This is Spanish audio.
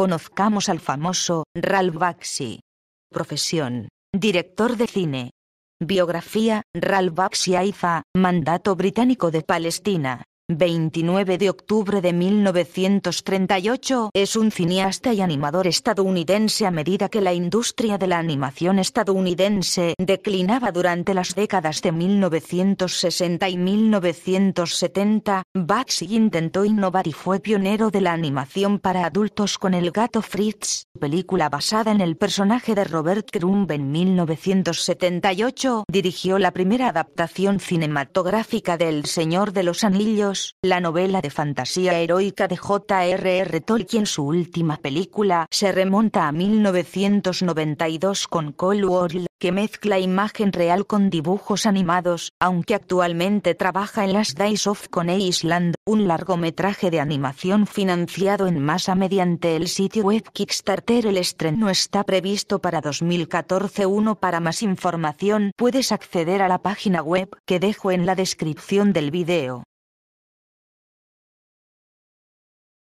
Conozcamos al famoso Ralph Baxi. Profesión: director de cine. Biografía: Ralph Baxi Aiza, mandato británico de Palestina. 29 de octubre de 1938, es un cineasta y animador estadounidense a medida que la industria de la animación estadounidense declinaba durante las décadas de 1960 y 1970. Bugs intentó innovar y fue pionero de la animación para adultos con El gato Fritz, película basada en el personaje de Robert Crumb en 1978, dirigió la primera adaptación cinematográfica del Señor de los Anillos la novela de fantasía heroica de J.R.R. Tolkien. Su última película se remonta a 1992 con Cole World, que mezcla imagen real con dibujos animados, aunque actualmente trabaja en Las Days of Coney Island, un largometraje de animación financiado en masa mediante el sitio web Kickstarter. El estreno está previsto para 2014-1. Para más información puedes acceder a la página web que dejo en la descripción del video.